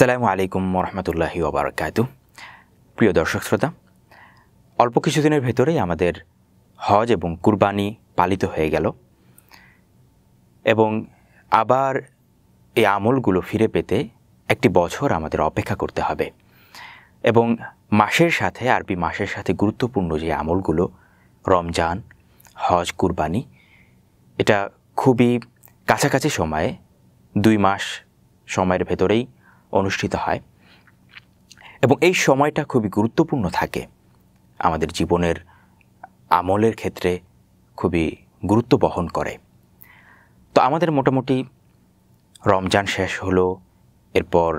আসসালামু আলাইকুম রহমতুল্লাহি ওবরাকাতু প্রিয় দর্শক শ্রোতা অল্প কিছুদিনের ভেতরেই আমাদের হজ এবং কুরবানি পালিত হয়ে গেল এবং আবার এই আমলগুলো ফিরে পেতে একটি বছর আমাদের অপেক্ষা করতে হবে এবং মাসের সাথে আরবি মাসের সাথে গুরুত্বপূর্ণ যে আমলগুলো রমজান হজ কুরবানি এটা খুবই কাছাকাছি সময়ে দুই মাস সময়ের ভেতরেই অনুষ্ঠিত হয় এবং এই সময়টা খুবই গুরুত্বপূর্ণ থাকে আমাদের জীবনের আমলের ক্ষেত্রে খুবই গুরুত্ব বহন করে তো আমাদের মোটামুটি রমজান শেষ হলো এরপর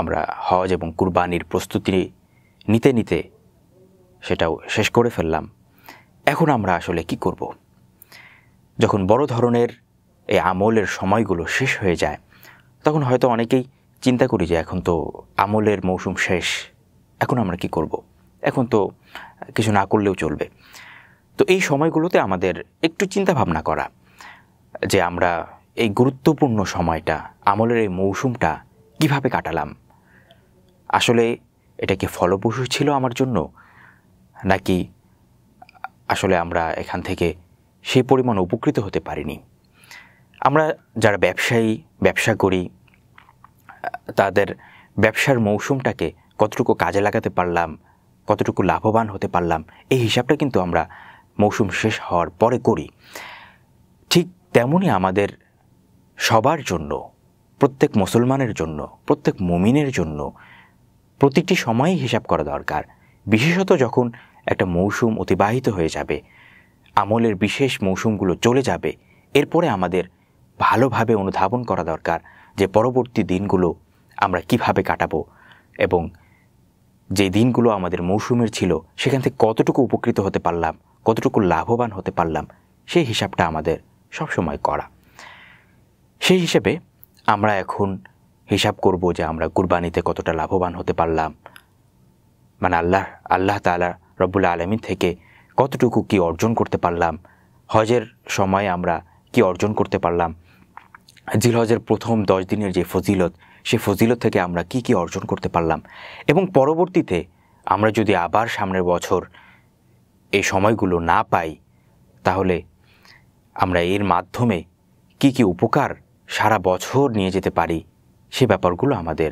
আমরা হজ এবং কুরবানির প্রস্তুতি নিতে নিতে সেটাও শেষ করে ফেললাম এখন আমরা আসলে কি করব। যখন বড় ধরনের এই আমলের সময়গুলো শেষ হয়ে যায় তখন হয়তো অনেকেই চিন্তা করি যে এখন তো আমলের মৌসুম শেষ এখন আমরা কি করব। এখন তো কিছু না করলেও চলবে তো এই সময়গুলোতে আমাদের একটু চিন্তা ভাবনা করা যে আমরা এই গুরুত্বপূর্ণ সময়টা আমলের এই মৌসুমটা কিভাবে কাটালাম আসলে এটা কি ফলপ্রসূ ছিল আমার জন্য নাকি আসলে আমরা এখান থেকে সেই পরিমাণ উপকৃত হতে পারিনি আমরা যারা ব্যবসায়ী ব্যবসা করি তাদের ব্যবসার মৌসুমটাকে কতটুকু কাজে লাগাতে পারলাম কতটুকু লাভবান হতে পারলাম এই হিসাবটা কিন্তু আমরা মৌসুম শেষ হওয়ার পরে করি ঠিক তেমনই আমাদের সবার জন্য প্রত্যেক মুসলমানের জন্য প্রত্যেক মুমিনের জন্য প্রতিটি সময়েই হিসাব করা দরকার বিশেষত যখন একটা মৌসুম অতিবাহিত হয়ে যাবে আমলের বিশেষ মৌসুমগুলো চলে যাবে এরপরে আমাদের ভালোভাবে অনুধাবন করা দরকার যে পরবর্তী দিনগুলো আমরা কিভাবে কাটাবো এবং যে দিনগুলো আমাদের মৌসুমের ছিল সেখান থেকে কতটুকু উপকৃত হতে পারলাম কতটুকু লাভবান হতে পারলাম সেই হিসাবটা আমাদের সবসময় করা সেই হিসেবে আমরা এখন হিসাব করব যে আমরা কুরবানিতে কতটা লাভবান হতে পারলাম মানে আল্লাহ আল্লাহ তালা রব্বুল আলমীর থেকে কতটুকু কি অর্জন করতে পারলাম হজের সময় আমরা কি অর্জন করতে পারলাম জিলহজের প্রথম দশ দিনের যে ফজিলত সে ফজিলত থেকে আমরা কি কি অর্জন করতে পারলাম এবং পরবর্তীতে আমরা যদি আবার সামনের বছর এই সময়গুলো না পাই তাহলে আমরা এর মাধ্যমে কি কি উপকার সারা বছর নিয়ে যেতে পারি সে ব্যাপারগুলো আমাদের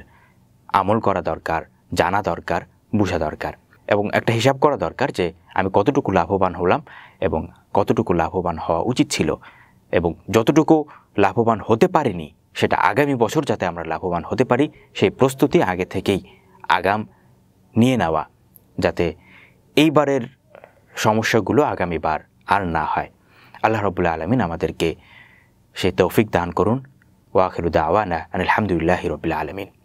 আমল করা দরকার জানা দরকার বোঝা দরকার এবং একটা হিসাব করা দরকার যে আমি কতটুকু লাভবান হলাম এবং কতটুকু লাভবান হওয়া উচিত ছিল এবং যতটুকু লাভবান হতে পারিনি সেটা আগামী বছর যাতে আমরা লাভবান হতে পারি সেই প্রস্তুতি আগে থেকেই আগাম নিয়ে নেওয়া যাতে এইবারের সমস্যাগুলো আগামীবার আর না হয় আল্লাহ রবুল্লা আলমিন আমাদেরকে সে তৌফিক দান করুন ওয়াখিরুদ্দা আওয়ানা আলহামদুলিল্লাহ রবিল্লা আলমিন